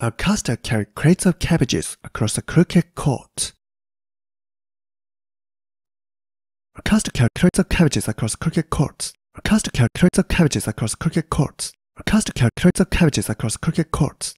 A caster carried crates of cabbages across a crooked court. A caster carried crates of cabbages across crooked courts. A caster carried crates of cabbages across crooked courts. A caster carried crates of cabbages across crooked courts.